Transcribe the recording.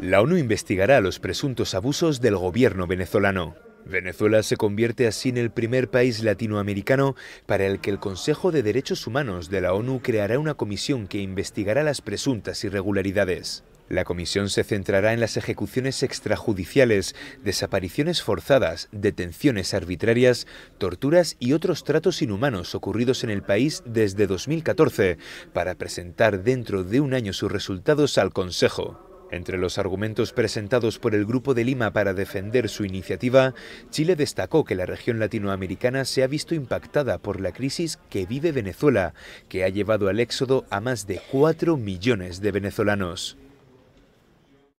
La ONU investigará los presuntos abusos del gobierno venezolano. Venezuela se convierte así en el primer país latinoamericano para el que el Consejo de Derechos Humanos de la ONU creará una comisión que investigará las presuntas irregularidades. La comisión se centrará en las ejecuciones extrajudiciales, desapariciones forzadas, detenciones arbitrarias, torturas y otros tratos inhumanos ocurridos en el país desde 2014, para presentar dentro de un año sus resultados al Consejo. Entre los argumentos presentados por el Grupo de Lima para defender su iniciativa, Chile destacó que la región latinoamericana se ha visto impactada por la crisis que vive Venezuela, que ha llevado al éxodo a más de 4 millones de venezolanos.